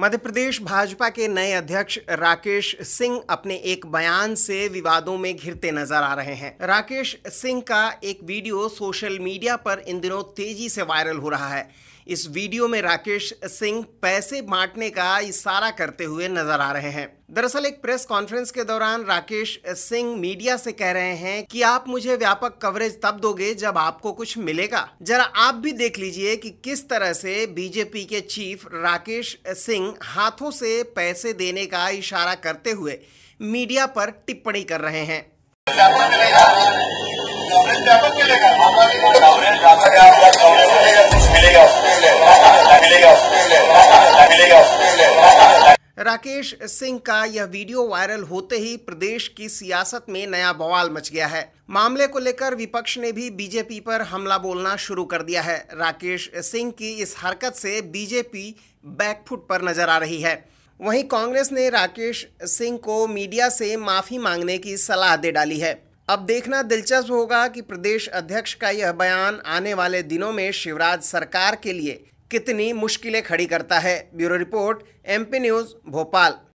मध्य प्रदेश भाजपा के नए अध्यक्ष राकेश सिंह अपने एक बयान से विवादों में घिरते नजर आ रहे हैं राकेश सिंह का एक वीडियो सोशल मीडिया पर इन दिनों तेजी से वायरल हो रहा है इस वीडियो में राकेश सिंह पैसे बांटने का इशारा करते हुए नजर आ रहे हैं दरअसल एक प्रेस कॉन्फ्रेंस के दौरान राकेश सिंह मीडिया से कह रहे हैं कि आप मुझे व्यापक कवरेज तब दोगे जब आपको कुछ मिलेगा जरा आप भी देख लीजिए कि किस तरह से बीजेपी के चीफ राकेश सिंह हाथों से पैसे देने का इशारा करते हुए मीडिया पर टिप्पणी कर रहे हैं राकेश सिंह का यह वीडियो वायरल होते ही प्रदेश की सियासत में नया बवाल मच गया है मामले को लेकर विपक्ष ने भी बीजेपी पर हमला बोलना शुरू कर दिया है राकेश सिंह की इस हरकत से बीजेपी बैकफुट पर नजर आ रही है वहीं कांग्रेस ने राकेश सिंह को मीडिया से माफी मांगने की सलाह दे डाली है अब देखना दिलचस्प होगा कि प्रदेश अध्यक्ष का यह बयान आने वाले दिनों में शिवराज सरकार के लिए कितनी मुश्किलें खड़ी करता है bureau report MP news Bhopal